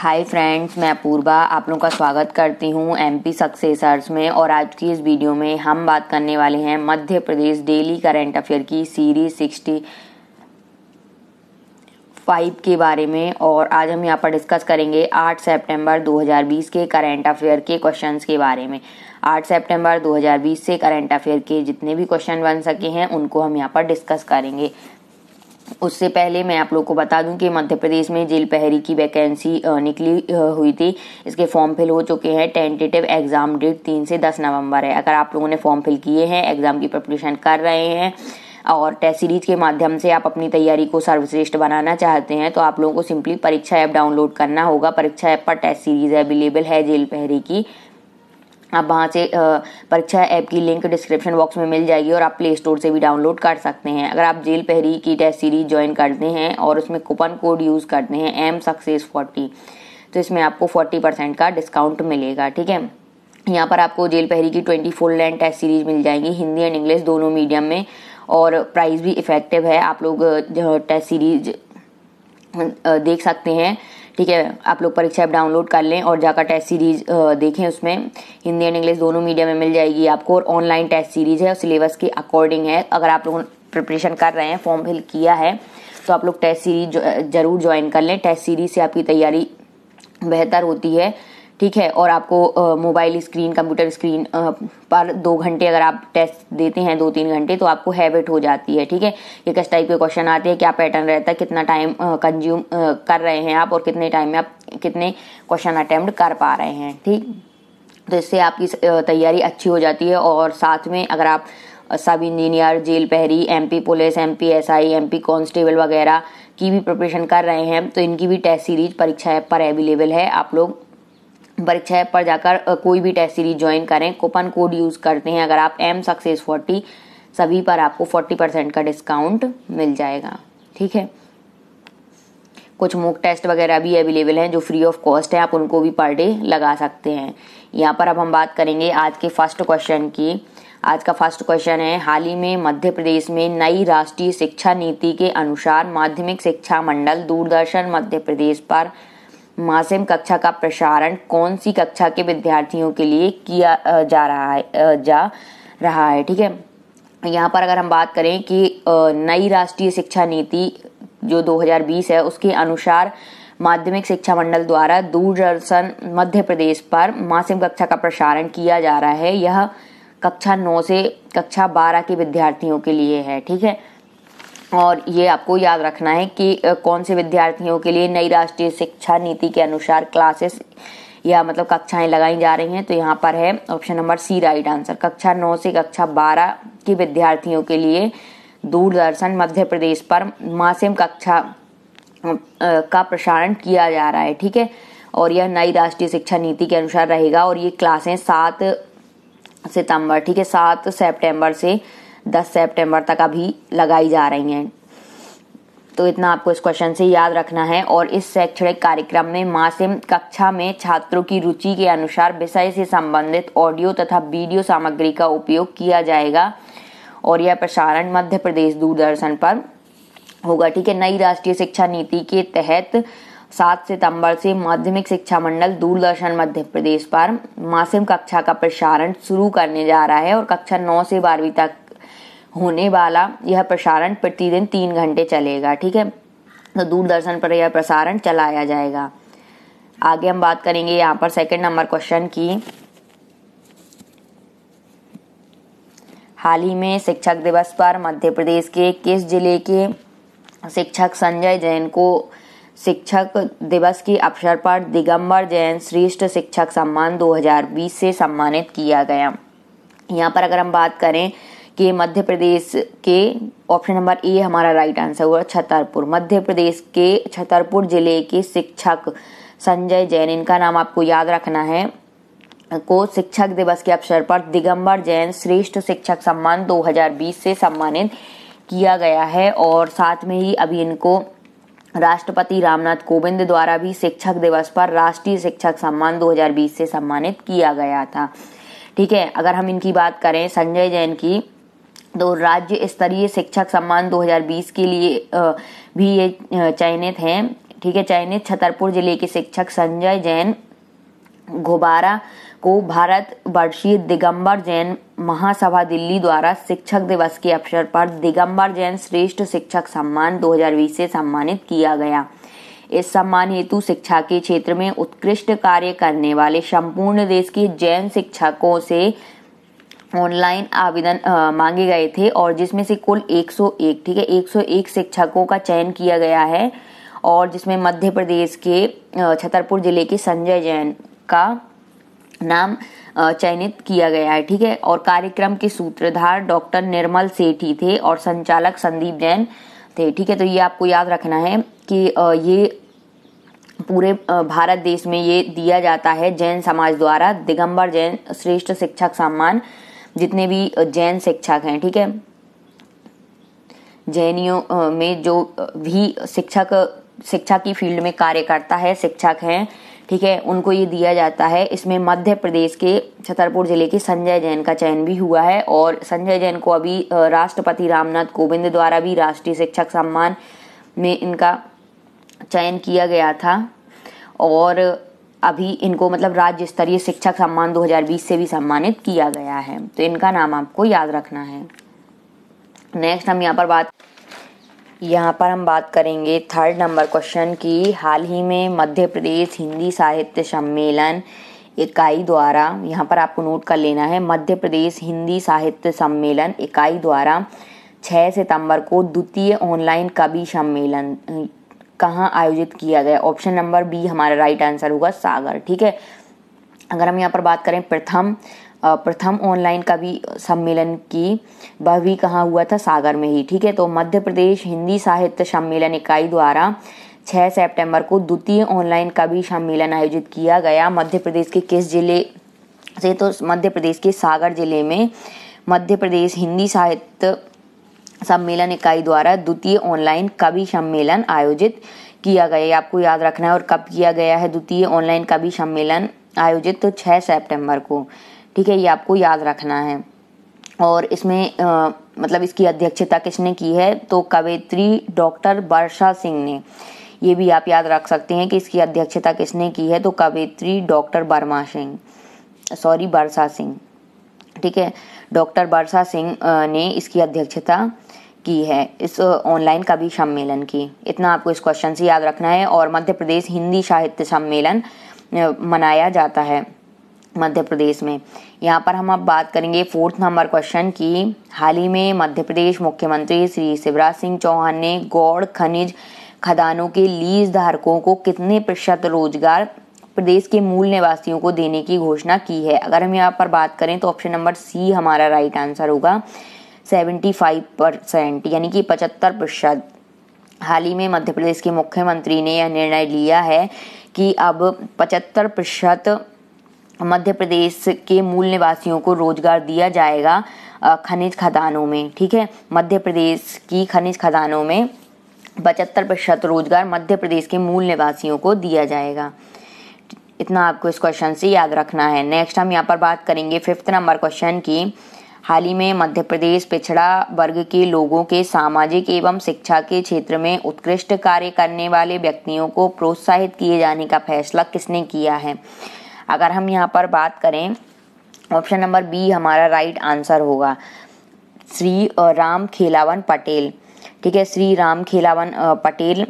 hi friends मैं अपूर्वा आप लोगों का स्वागत करती हूँ एम पी सक्सेसर्स में और आज की इस वीडियो में हम बात करने वाले हैं Madhya Pradesh daily current affair की सीरीज सिक्सटी फाइव के बारे में और आज हम यहाँ पर डिस्कस करेंगे आठ सितंबर 2020 के करंट अफेयर के क्वेश्चंस के बारे में आठ सितंबर 2020 से करंट अफेयर के जितने भी क्वेश्चन बन सके हैं उनको हम यहाँ पर डिस्कस करेंगे उससे पहले मैं आप लोग को बता दूं कि मध्य प्रदेश में जेल पहरी की वैकेंसी निकली हुई थी इसके फॉर्म फिल हो चुके हैं टेंटेटिव एग्ज़ाम डेट तीन से दस नवंबर है अगर आप लोगों ने फॉर्म फिल किए हैं एग्ज़ाम की प्रिपरेशन कर रहे हैं और टेस्ट सीरीज के माध्यम से आप अपनी तैयारी को सर्वश्रेष्ठ बनाना चाहते हैं तो आप लोगों को सिंपली परीक्षा ऐप डाउनलोड करना होगा परीक्षा ऐप पर टेस्ट सीरीज अवेलेबल है जेल पहरी की आप वहाँ से परीक्षा ऐप की लिंक डिस्क्रिप्शन बॉक्स में मिल जाएगी और आप प्ले स्टोर से भी डाउनलोड कर सकते हैं अगर आप जेल पहरी की टेस्ट सीरीज ज्वाइन करते हैं और उसमें कूपन कोड यूज़ करते हैं एम सक्सेस फोर्टी तो इसमें आपको फोर्टी परसेंट का डिस्काउंट मिलेगा ठीक है यहाँ पर आपको जेल पहरी की twenty four land test series मिल जाएंगी हिंदी एंड इंग्लिश दोनों मीडियम में और प्राइस भी इफ़ेक्टिव है आप लोग टेस्ट सीरीज देख सकते हैं ठीक है आप लोग परीक्षा ऐप डाउनलोड कर लें और जाकर टेस्ट सीरीज देखें उसमें हिंदी एंड इंग्लिश दोनों मीडियम में मिल जाएगी आपको और ऑनलाइन टेस्ट सीरीज है और सिलेबस के अकॉर्डिंग है अगर आप लोग प्रिपरेशन कर रहे हैं फॉर्म फिल किया है तो आप लोग टेस्ट सीरीज जरूर ज्वाइन कर लें टेस्ट सीरीज से आपकी तैयारी बेहतर होती है ठीक है और आपको मोबाइल स्क्रीन कंप्यूटर स्क्रीन पर दो घंटे अगर आप टेस्ट देते हैं दो तीन घंटे तो आपको हैबिट हो जाती है ठीक है ये किस टाइप के क्वेश्चन आते हैं क्या पैटर्न रहता है कितना टाइम कंज्यूम कर रहे हैं आप और कितने टाइम में आप कितने क्वेश्चन अटैम्प्ट कर पा रहे हैं ठीक तो इससे आपकी तैयारी अच्छी हो जाती है और साथ में अगर आप सब इंजीनियर जेल पहरी MP police MP SI MP constable वगैरह की भी प्रिपरेशन कर रहे हैं तो इनकी भी टेस्ट सीरीज परीक्षा पर अवेलेबल है आप लोग परीक्षा पर जाकर कोई भी टेस्ट सीरीज ज्वाइन करें कूपन कोड यूज करते हैं अगर आप एम सक्सेस फोर्टी सभी पर आपको फोर्टी परसेंट का डिस्काउंट मिल जाएगा ठीक है कुछ मूक टेस्ट वगैरह भी अवेलेबल हैं जो फ्री ऑफ कॉस्ट है आप उनको भी पर डे लगा सकते हैं यहाँ पर अब हम बात करेंगे आज के फर्स्ट क्वेश्चन की आज का फर्स्ट क्वेश्चन है हाल ही में मध्य प्रदेश में नई राष्ट्रीय शिक्षा नीति के अनुसार माध्यमिक शिक्षा मंडल दूरदर्शन मध्य प्रदेश पर मासिम कक्षा का प्रसारण कौन सी कक्षा के विद्यार्थियों के लिए किया जा रहा है जा रहा है ठीक है यहाँ पर अगर हम बात करें कि नई राष्ट्रीय शिक्षा नीति जो 2020 है उसके अनुसार माध्यमिक शिक्षा मंडल द्वारा दूरदर्शन मध्य प्रदेश पर मासिम कक्षा का प्रसारण किया जा रहा है यह कक्षा नौ से कक्षा बारह के विद्यार्थियों के लिए है ठीक है और ये आपको याद रखना है कि कौन से विद्यार्थियों के लिए नई राष्ट्रीय शिक्षा नीति के अनुसार क्लासेस या मतलब कक्षाएं लगाई जा रही हैं तो यहाँ पर है option number C right answer कक्षा नौ से कक्षा बारह के विद्यार्थियों के लिए दूरदर्शन मध्य प्रदेश पर मासिम कक्षा का प्रसारण किया जा रहा है ठीक है और यह नई राष्ट्रीय शिक्षा नीति के अनुसार रहेगा और ये क्लासें सात सितंबर ठीक है सात सितंबर से 10 सितंबर तक अभी लगाई जा रही हैं तो इतना आपको इस क्वेश्चन से याद रखना है और इस शैक्षणिक कार्यक्रम में मासिम कक्षा में छात्रों की रुचि के अनुसार विषय से संबंधित ऑडियो तथा वीडियो सामग्री का उपयोग किया जाएगा और यह प्रसारण मध्य प्रदेश दूरदर्शन पर होगा ठीक है नई राष्ट्रीय शिक्षा नीति के तहत सात सितंबर से माध्यमिक शिक्षा मंडल दूरदर्शन मध्य प्रदेश पर मासिम कक्षा का प्रसारण शुरू करने जा रहा है और कक्षा नौ से बारहवीं तक होने वाला यह प्रसारण प्रतिदिन तीन घंटे चलेगा ठीक है तो दूरदर्शन पर यह प्रसारण चलाया जाएगा आगे हम बात करेंगे यहाँ पर सेकंड नंबर क्वेश्चन की हाल ही में शिक्षक दिवस पर मध्य प्रदेश के किस जिले के शिक्षक संजय जैन को शिक्षक दिवस के अवसर पर दिगंबर जैन श्रेष्ठ शिक्षक सम्मान 2020 से सम्मानित किया गया यहाँ पर अगर हम बात करें के मध्य प्रदेश के ऑप्शन नंबर ए हमारा राइट आंसर हुआ छतरपुर मध्य प्रदेश के छतरपुर जिले के शिक्षक संजय जैन इनका नाम आपको याद रखना है को शिक्षक दिवस के अवसर पर दिगंबर जैन श्रेष्ठ शिक्षक सम्मान 2020 से सम्मानित किया गया है और साथ में ही अभी इनको राष्ट्रपति रामनाथ कोविंद द्वारा भी शिक्षक दिवस पर राष्ट्रीय शिक्षक सम्मान 2020 से सम्मानित किया गया था ठीक है अगर हम इनकी बात करें संजय जैन की तो राज्य स्तरीय शिक्षक सम्मान 2020 के लिए भी ये चयनित हैं ठीक है चयनित छतरपुर जिले के शिक्षक संजय जैन घोबारा को भारत वर्षीय दिगंबर जैन महासभा दिल्ली द्वारा शिक्षक दिवस के अवसर पर दिगंबर जैन श्रेष्ठ शिक्षक सम्मान 2020 से सम्मानित किया गया इस सम्मान हेतु शिक्षा के क्षेत्र में उत्कृष्ट कार्य करने वाले संपूर्ण देश के जैन शिक्षकों से ऑनलाइन आवेदन मांगे गए थे और जिसमें से कुल 101 ठीक है 101 शिक्षकों का चयन किया गया है और जिसमें मध्य प्रदेश के छतरपुर जिले के संजय जैन का नाम चयनित किया गया है ठीक है और कार्यक्रम के सूत्रधार डॉक्टर निर्मल सेठी थे और संचालक संदीप जैन थे ठीक है तो ये आपको याद रखना है कि ये पूरे भारत देश में ये दिया जाता है जैन समाज द्वारा दिगंबर जैन श्रेष्ठ शिक्षक सम्मान जितने भी जैन शिक्षक हैं ठीक है जैनियों में जो भी शिक्षक शिक्षा की फील्ड में कार्य करता है शिक्षक हैं ठीक है उनको ये दिया जाता है इसमें मध्य प्रदेश के छतरपुर जिले के संजय जैन का चयन भी हुआ है और संजय जैन को अभी राष्ट्रपति रामनाथ कोविंद द्वारा भी राष्ट्रीय शिक्षक सम्मान में इनका चयन किया गया था और अभी इनको मतलब राज्य स्तरीय शिक्षक सम्मान 2020 से भी सम्मानित किया गया है तो इनका नाम आपको याद रखना है नेक्स्ट हम यहाँ पर बात यहाँ पर हम बात करेंगे थर्ड नंबर क्वेश्चन की हाल ही में मध्य प्रदेश हिंदी साहित्य सम्मेलन इकाई द्वारा यहाँ पर आपको नोट कर लेना है मध्य प्रदेश हिंदी साहित्य सम्मेलन इकाई द्वारा 6 सितंबर को द्वितीय ऑनलाइन कवि सम्मेलन कहाँ आयोजित किया गया ऑप्शन नंबर बी हमारा राइट आंसर होगा सागर ठीक है अगर हम यहाँ पर बात करें प्रथम प्रथम ऑनलाइन कवि सम्मेलन की वह भी कहाँ हुआ था सागर में ही ठीक है तो मध्य प्रदेश हिंदी साहित्य सम्मेलन इकाई द्वारा 6 सितंबर को द्वितीय ऑनलाइन कवि सम्मेलन आयोजित किया गया मध्य प्रदेश के किस जिले से तो मध्य प्रदेश के सागर जिले में मध्य प्रदेश हिंदी साहित्य सम्मेलन इकाई द्वारा द्वितीय ऑनलाइन कवि सम्मेलन आयोजित किया गया आपको याद रखना है और कब किया गया है द्वितीय ऑनलाइन कवि सम्मेलन आयोजित तो 6 सेप्टेम्बर को ठीक है ये आपको याद रखना है और इसमें आ, मतलब इसकी अध्यक्षता किसने की है तो कवित्री डॉक्टर वर्षा सिंह ने ये भी आप याद रख सकते हैं कि इसकी अध्यक्षता किसने की है तो कवित्री डॉक्टर वर्मा सिंह सॉरी वर्षा सिंह ठीक है डॉक्टर वर्षा सिंह ने इसकी अध्यक्षता की है इस ऑनलाइन कवि सम्मेलन की इतना आपको इस क्वेश्चन से याद रखना है और मध्य प्रदेश हिंदी साहित्य सम्मेलन मनाया जाता है मध्य प्रदेश में यहाँ पर हम अब बात करेंगे फोर्थ नंबर क्वेश्चन की हाल ही में मध्य प्रदेश मुख्यमंत्री श्री शिवराज सिंह चौहान ने गौड़ खनिज खदानों के लीज धारकों को कितने प्रतिशत रोजगार प्रदेश के मूल निवासियों को देने की घोषणा की है अगर हम यहाँ पर बात करें तो ऑप्शन नंबर सी हमारा राइट आंसर होगा सेवेंटी फाइव परसेंट यानी कि पचहत्तर प्रतिशत हाल ही में मध्य प्रदेश के मुख्यमंत्री ने यह निर्णय लिया है कि अब पचहत्तर प्रतिशत मध्य प्रदेश के मूल निवासियों को रोजगार दिया जाएगा खनिज खदानों में ठीक है मध्य प्रदेश की खनिज खदानों में पचहत्तर प्रतिशत रोजगार मध्य प्रदेश के मूल निवासियों को दिया जाएगा इतना आपको इस क्वेश्चन से याद रखना है नेक्स्ट हम यहाँ पर बात करेंगे फिफ्थ नंबर क्वेश्चन की हाल ही में मध्य प्रदेश पिछड़ा वर्ग के लोगों के सामाजिक एवं शिक्षा के क्षेत्र में उत्कृष्ट कार्य करने वाले व्यक्तियों को प्रोत्साहित किए जाने का फैसला किसने किया है अगर हम यहाँ पर बात करें ऑप्शन नंबर बी हमारा राइट आंसर होगा श्री राम खेलावन पटेल ठीक है Shri Ram Khelawan Patel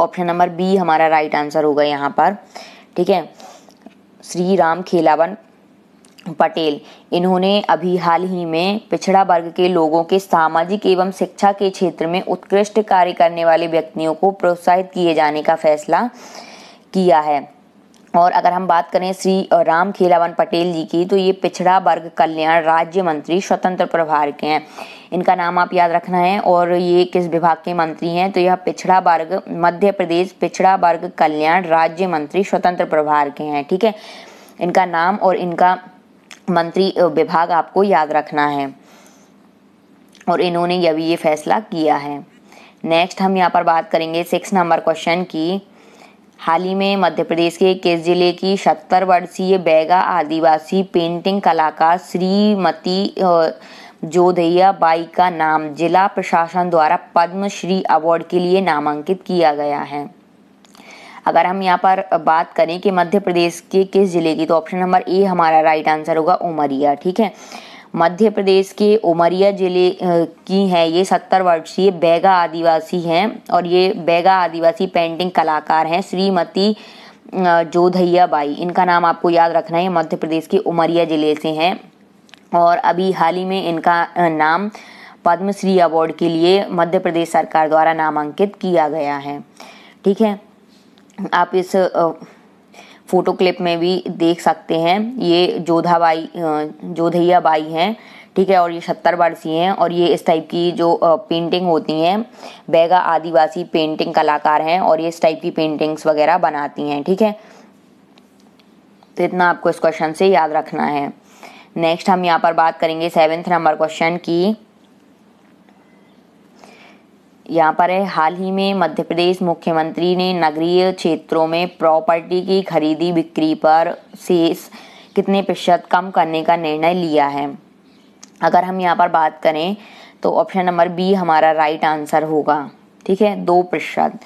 option number B हमारा राइट आंसर होगा यहाँ पर ठीक है श्री राम खेलावन पटेल इन्होंने अभी हाल ही में पिछड़ा वर्ग के लोगों के सामाजिक एवं शिक्षा के क्षेत्र में उत्कृष्ट कार्य करने वाले व्यक्तियों को प्रोत्साहित किए जाने का फैसला किया है और अगर हम बात करें श्री राम खेलावन पटेल जी की तो ये पिछड़ा वर्ग कल्याण राज्य मंत्री स्वतंत्र प्रभार के हैं इनका नाम आप याद रखना है और ये किस विभाग के मंत्री हैं तो यह पिछड़ा वर्ग मध्य प्रदेश पिछड़ा वर्ग कल्याण राज्य मंत्री स्वतंत्र प्रभार के हैं ठीक है इनका नाम और इनका मंत्री विभाग आपको याद रखना है और इन्होंने यह भी ये फैसला किया है नेक्स्ट हम यहाँ पर बात करेंगे सिक्स नंबर क्वेश्चन की हाल ही में मध्य प्रदेश के किस जिले की सत्तर वर्षीय बैगा आदिवासी पेंटिंग कलाकार श्रीमती जोधैया बाई का नाम जिला प्रशासन द्वारा पद्मश्री अवार्ड के लिए नामांकित किया गया है अगर हम यहाँ पर बात करें कि मध्य प्रदेश के किस जिले की तो ऑप्शन नंबर ए हमारा राइट आंसर होगा उमरिया ठीक है मध्य प्रदेश के उमरिया जिले की हैं ये सत्तर वर्षीय बैगा आदिवासी हैं और ये बैगा आदिवासी पेंटिंग कलाकार हैं श्रीमती जोधैया बाई इनका नाम आपको याद रखना है मध्य प्रदेश के उमरिया जिले से हैं और अभी हाल ही में इनका नाम पद्मश्री अवार्ड के लिए मध्य प्रदेश सरकार द्वारा नामांकित किया गया है ठीक है आप इस फोटो क्लिप में भी देख सकते हैं ये जोधाबाई जोधैया बाई हैं ठीक है और ये सत्तर वर्षीय हैं और ये इस टाइप की जो पेंटिंग होती हैं बैगा आदिवासी पेंटिंग कलाकार हैं और ये इस टाइप की पेंटिंग्स वगैरह बनाती हैं ठीक है तो इतना आपको इस क्वेश्चन से याद रखना है नेक्स्ट हम यहाँ पर बात करेंगे सेवेंथ नंबर क्वेश्चन की यहाँ पर है हाल ही में मध्य प्रदेश मुख्यमंत्री ने नगरीय क्षेत्रों में प्रॉपर्टी की खरीदी बिक्री पर शेष कितने प्रतिशत कम करने का निर्णय लिया है अगर हम यहाँ पर बात करें तो ऑप्शन नंबर बी हमारा राइट आंसर होगा ठीक है दो प्रतिशत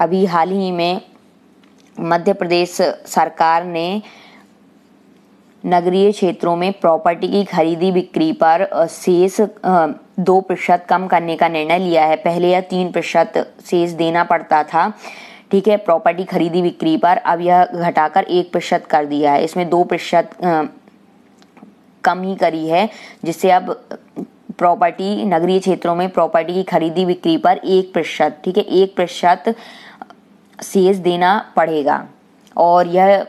अभी हाल ही में मध्य प्रदेश सरकार ने नगरीय क्षेत्रों में प्रॉपर्टी की खरीदी बिक्री पर सेस दो प्रतिशत कम करने का निर्णय लिया है पहले यह तीन प्रतिशत सेस देना पड़ता था ठीक है प्रॉपर्टी खरीदी बिक्री पर अब यह घटाकर एक प्रतिशत कर दिया है इसमें दो प्रतिशत कम ही करी है जिससे अब प्रॉपर्टी नगरीय क्षेत्रों में प्रॉपर्टी की खरीदी बिक्री पर एक प्रतिशत ठीक है एक प्रतिशत सेस देना पड़ेगा और यह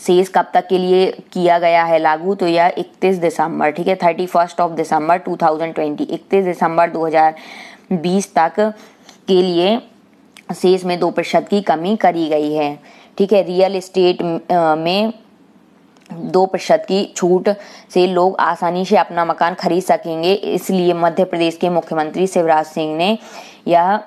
सेस कब तक के लिए किया गया है लागू तो यह 31 दिसंबर ठीक है थर्टी फर्स्ट ऑफ दिसंबर 2020 31 दिसंबर 2020 तक के लिए सेस में दो प्रतिशत की कमी करी गई है ठीक है रियल इस्टेट में दो प्रतिशत की छूट से लोग आसानी से अपना मकान खरीद सकेंगे इसलिए मध्य प्रदेश के मुख्यमंत्री शिवराज सिंह ने यह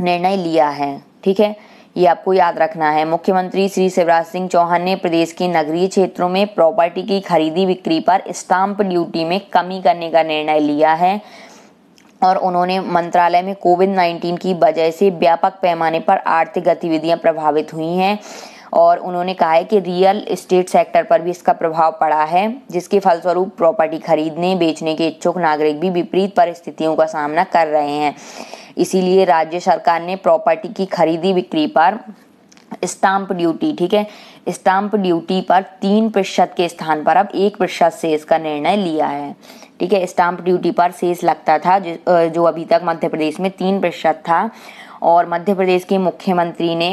निर्णय लिया है ठीक है ये आपको याद रखना है मुख्यमंत्री श्री शिवराज सिंह चौहान ने प्रदेश के नगरीय क्षेत्रों में प्रॉपर्टी की खरीदी बिक्री पर स्टाम्प ड्यूटी में कमी करने का निर्णय लिया है और उन्होंने मंत्रालय में कोविड 19 की वजह से व्यापक पैमाने पर आर्थिक गतिविधियां प्रभावित हुई हैं और उन्होंने कहा है कि रियल इस्टेट सेक्टर पर भी इसका प्रभाव पड़ा है जिसके फलस्वरूप प्रॉपर्टी खरीदने बेचने के इच्छुक नागरिक भी विपरीत परिस्थितियों का सामना कर रहे हैं इसीलिए राज्य सरकार ने प्रॉपर्टी की खरीदी बिक्री पर स्टाम्प ड्यूटी ठीक है स्टाम्प ड्यूटी पर तीन प्रतिशत के स्थान पर अब एक प्रतिशत सेस का निर्णय लिया है ठीक है स्टाम्प ड्यूटी पर सेस लगता था जो अभी तक मध्य प्रदेश में तीन प्रतिशत था और मध्य प्रदेश के मुख्यमंत्री ने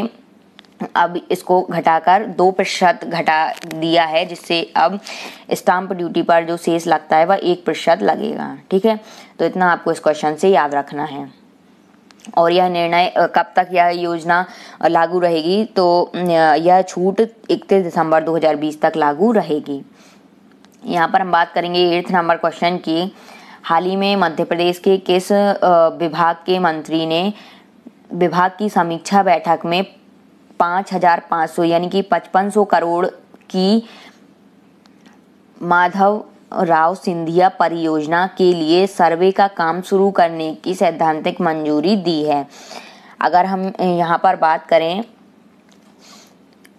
अब इसको घटाकर दो प्रतिशत घटा दिया है जिससे अब स्टाम्प ड्यूटी पर जो सेस लगता है वह एक प्रतिशत लगेगा ठीक है तो इतना आपको इस क्वेश्चन से याद रखना है और यह निर्णय कब तक यह योजना लागू रहेगी तो यह छूट इकतीस दिसंबर 2020 तक लागू रहेगी यहाँ पर हम बात करेंगे एट्थ नंबर क्वेश्चन की हाल ही में मध्य प्रदेश के किस विभाग के मंत्री ने विभाग की समीक्षा बैठक में पाँच हजार पाँच सौ यानी कि पचपन सौ करोड़ की माधव राव सिंधिया परियोजना के लिए सर्वे का काम शुरू करने की सैद्धांतिक मंजूरी दी है अगर हम यहाँ पर बात करें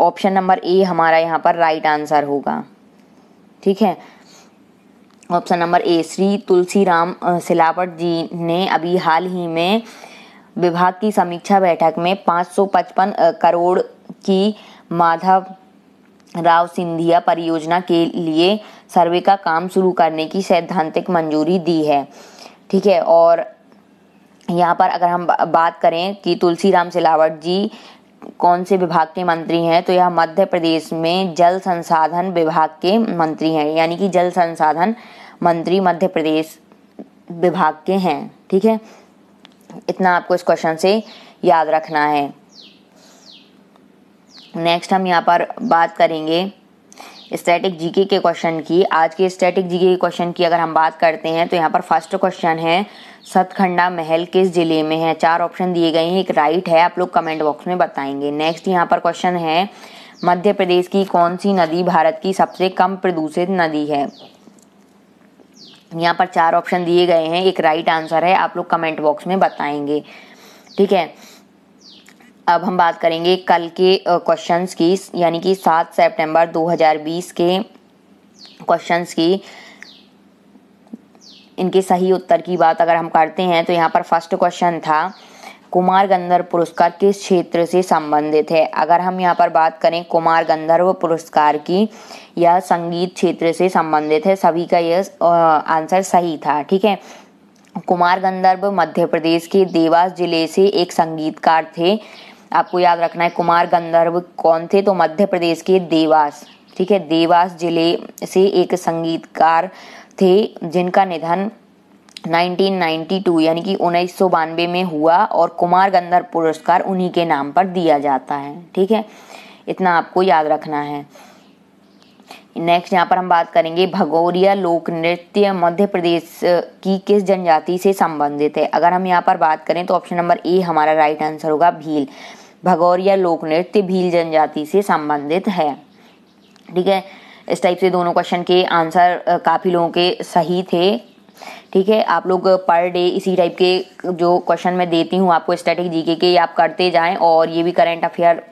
ऑप्शन नंबर ए हमारा यहाँ पर राइट आंसर होगा ठीक है option number A Shri Tulsiram Silawat ji ने अभी हाल ही में विभाग की समीक्षा बैठक में 555 करोड़ की माधव राव सिंधिया परियोजना के लिए सर्वे का काम शुरू करने की सैद्धांतिक मंजूरी दी है ठीक है और यहाँ पर अगर हम बात करें कि तुलसीराम सिलावट जी कौन से विभाग के मंत्री हैं तो यह मध्य प्रदेश में जल संसाधन विभाग के मंत्री हैं यानी कि जल संसाधन मंत्री मध्य प्रदेश विभाग के हैं ठीक है इतना आपको इस क्वेश्चन से याद रखना है नेक्स्ट हम यहाँ पर बात करेंगे स्टैटिक जीके के क्वेश्चन की आज के स्टैटिक जीके के क्वेश्चन की अगर हम बात करते हैं तो यहाँ पर फर्स्ट क्वेश्चन है सतखंडा महल किस जिले में है चार ऑप्शन दिए गए हैं एक राइट है आप लोग कमेंट बॉक्स में बताएंगे नेक्स्ट यहाँ पर क्वेश्चन है मध्य प्रदेश की कौन सी नदी भारत की सबसे कम प्रदूषित नदी है यहाँ पर चार ऑप्शन दिए गए हैं एक राइट आंसर है आप लोग कमेंट बॉक्स में बताएंगे ठीक है अब हम बात करेंगे कल के क्वेश्चंस की यानी कि सात सितंबर 2020 के क्वेश्चंस की इनके सही उत्तर की बात अगर हम करते हैं तो यहाँ पर फर्स्ट क्वेश्चन था कुमार गंधर्व पुरस्कार किस क्षेत्र से संबंधित है अगर हम यहाँ पर बात करें कुमार गंधर्व पुरस्कार की यह संगीत क्षेत्र से संबंधित है सभी का यह आंसर सही था ठीक है कुमार गंधर्व मध्य प्रदेश के देवास जिले से एक संगीतकार थे आपको याद रखना है कुमार गंधर्व कौन थे तो मध्य प्रदेश के देवास ठीक है देवास जिले से एक संगीतकार थे जिनका निधन 1992 यानी कि उन्नीस में हुआ और कुमार गंधर्व पुरस्कार उन्हीं के नाम पर दिया जाता है ठीक है इतना आपको याद रखना है नेक्स्ट यहाँ पर हम बात करेंगे भगोरिया लोक नृत्य मध्य प्रदेश की किस जनजाति से संबंधित है अगर हम यहाँ पर बात करें तो ऑप्शन नंबर ए हमारा राइट आंसर होगा भील भगौरिया लोक नृत्य भील जनजाति से संबंधित है ठीक है इस टाइप से दोनों क्वेश्चन के आंसर काफ़ी लोगों के सही थे ठीक है आप लोग पर डे इसी टाइप के जो क्वेश्चन मैं देती हूँ आपको स्टैटिक जीके के आप करते जाएं और ये भी करेंट अफेयर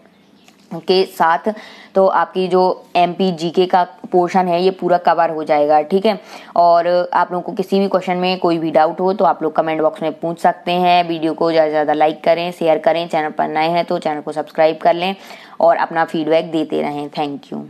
के साथ तो आपकी जो एम पी जी के का पोर्शन है ये पूरा कवर हो जाएगा ठीक है और आप लोगों को किसी भी क्वेश्चन में कोई भी डाउट हो तो आप लोग कमेंट बॉक्स में पूछ सकते हैं वीडियो को ज़्यादा से ज़्यादा लाइक करें शेयर करें चैनल पर नए हैं तो चैनल को सब्सक्राइब कर लें और अपना फीडबैक देते रहें थैंक यू